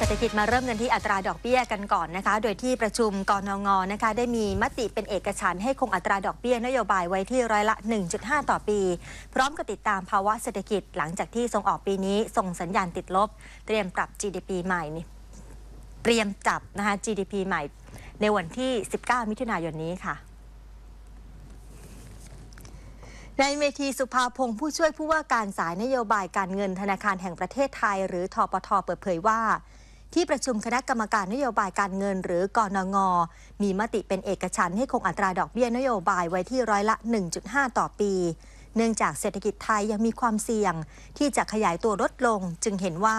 เศรษฐกิจมาเริ่มกันที่อัตราดอกเบี้ยกันก่อนนะคะ โดยที่ประชุมกรงงนะคะ ได้มีมติเป็นเอกฉันให้คงอัตราดอกเบี้ยนโยบายไว้ที่ร้อยละ 1.5 ต่อปี พร้อมกับติดตามภาวะเศรษฐกิจหลังจากที่ส่งออกปีนี้ ส่งสัญญาณติดลบ เตรียมปรับ GDP ใหม่ เตรียมจับนะคะ GDP ใหม่ ในวันที่ 19 มิถุนายนนี้ค่ะในเมธีสุภาพงศ์ผู้ช่วยผู้ว่าการสายนโยบายการเงินธนาคารแห่งประเทศไทยหรือทอปทเปิดเผยว่าที่ประชุมคณะกรรมการนโยบายการเงินหรือกอนงมีมติเป็นเอกฉันให้คงอัตราดอกเบี้ยนโยบายไว้ที่ร้อยละ 1.5 ต่อปีเนื่องจากเศรษฐกิจไทยยังมีความเสี่ยง ที่จะขยายตัวลดลง จึงเห็นว่า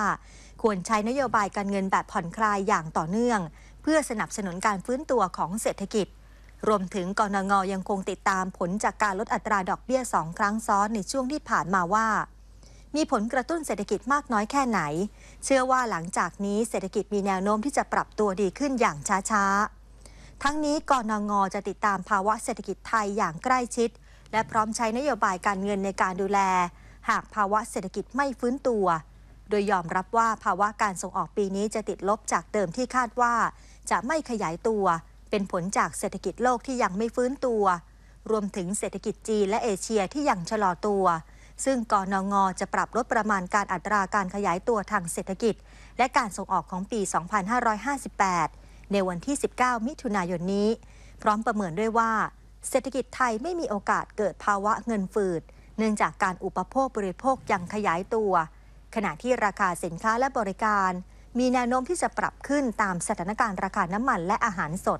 ควรใช้นโยบายการเงินแบบผ่อนคลายอย่างต่อเนื่อง เพื่อสนับสนุนการฟื้นตัวของเศรษฐกิจ รวมถึงกนงยังคงติดตามผลจากการลดอัตราดอกเบี้ยสองครั้งซ้อนในช่วงที่ผ่านมาว่ามีผลกระตุ้นเศรษฐกิจมากน้อยแค่ไหน เชื่อว่าหลังจากนี้เศรษฐกิจมีแนวโน้มที่จะปรับตัวดีขึ้นอย่างช้าๆ ทั้งนี้กนงจะติดตามภาวะเศรษฐกิจไทยอย่างใกล้ชิด และพร้อมใช้นโยบายการเงินในการดูแล หากภาวะเศรษฐกิจไม่ฟื้นตัว โดยยอมรับว่าภาวะการส่งออกปีนี้จะติดลบจากเดิมที่คาดว่า จะไม่ขยายตัว เป็นผลจากเศรษฐกิจโลกที่ยังไม่ฟื้นตัว รวมถึงเศรษฐกิจจีนและเอเชียที่ยังชะลอตัวซึ่งกนงจะปรับลดประมาณการอัตราการขยายตัวทางเศรษฐกิจ และการส่งออกของปี 2558 ในวันที่ 19 มิถุนายนนี้ พร้อมประเมินด้วยว่า เศรษฐกิจไทยไม่มีโอกาสเกิดภาวะเงินฝืด เนื่องจากการอุปโภคบริโภคยังขยายตัว ขณะที่ราคาสินค้าและบริการ มีแนวโน้มที่จะปรับขึ้นตามสถานการณ์ราคาน้ำมันและอาหารสด